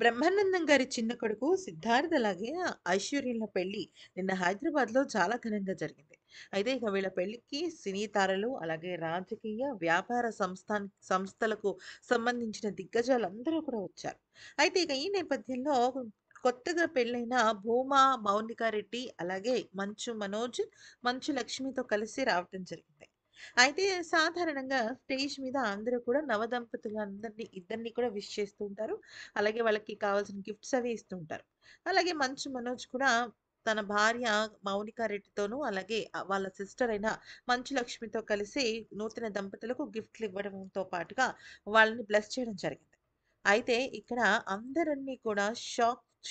బ్రహ్మానందం గారి చిన్న కొడుకు సిద్ధార్థ లాగే ఐశ్వర్యుల పెళ్లి నిన్న హైదరాబాద్లో చాలా ఘనంగా జరిగింది అయితే ఇక వీళ్ళ పెళ్లికి సినీ తారలు అలాగే రాజకీయ వ్యాపార సంస్థా సంస్థలకు సంబంధించిన దిగ్గజాలందరూ కూడా వచ్చారు అయితే ఇక ఈ నేపథ్యంలో కొత్తగా పెళ్ళైన భూమా మౌనికారెడ్డి అలాగే మంచు మనోజ్ మంచు లక్ష్మితో కలిసి రావటం జరిగింది అయితే సాధారణంగా స్టేజ్ మీద అందరూ కూడా నవదంపతులు అందరినీ ఇద్దరిని కూడా విష్ చేస్తూ ఉంటారు అలాగే వాళ్ళకి కావాల్సిన గిఫ్ట్స్ అవి ఇస్తూ ఉంటారు అలాగే మంచు మనోజ్ కూడా తన భార్య మౌనిక రెడ్డితోనూ అలాగే వాళ్ళ సిస్టర్ అయిన మంచు లక్ష్మితో కలిసి నూతన దంపతులకు గిఫ్ట్లు ఇవ్వడంతో పాటుగా వాళ్ళని బ్లెస్ చేయడం జరిగింది అయితే ఇక్కడ అందరినీ కూడా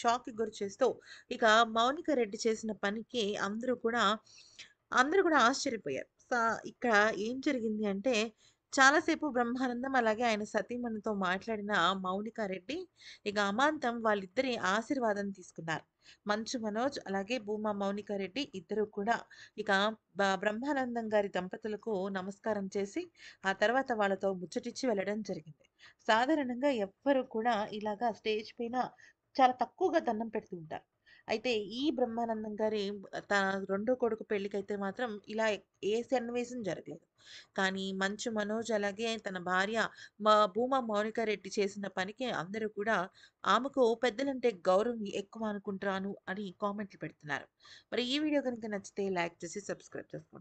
షాక్ కి గురి చేస్తూ ఇక మౌనిక రెడ్డి చేసిన పనికి అందరూ కూడా అందరూ కూడా ఆశ్చర్యపోయారు ఇక్కడ ఏం జరిగింది అంటే చాలాసేపు బ్రహ్మానందం అలాగే ఆయన సతీమణితో మాట్లాడిన మౌనికా రెడ్డి ఇక అమాంతం వాళ్ళిద్దరి ఆశీర్వాదం తీసుకున్నారు మంచు మనోజ్ అలాగే భూమా మౌనికా రెడ్డి ఇద్దరు కూడా ఇక బ్రహ్మానందం గారి దంపతులకు నమస్కారం చేసి ఆ తర్వాత వాళ్ళతో ముచ్చటిచ్చి వెళ్ళడం జరిగింది సాధారణంగా ఎవ్వరు కూడా ఇలాగా స్టేజ్ పైన చాలా తక్కువగా దండం పెడుతూ ఉంటారు అయితే ఈ బ్రహ్మానందం గారి తన రెండో కొడుకు పెళ్ళికైతే మాత్రం ఇలా ఏ సన్నివేశం జరగలేదు కానీ మంచు మనోజ్ అలాగే తన భార్య మా భూమా మౌనిక రెడ్డి చేసిన పనికి అందరూ కూడా ఆమెకు పెద్దలంటే గౌరవం ఎక్కువ అనుకుంటాను అని కామెంట్లు పెడుతున్నారు మరి ఈ వీడియో కనుక నచ్చితే లైక్ చేసి సబ్స్క్రైబ్ చేసుకోండి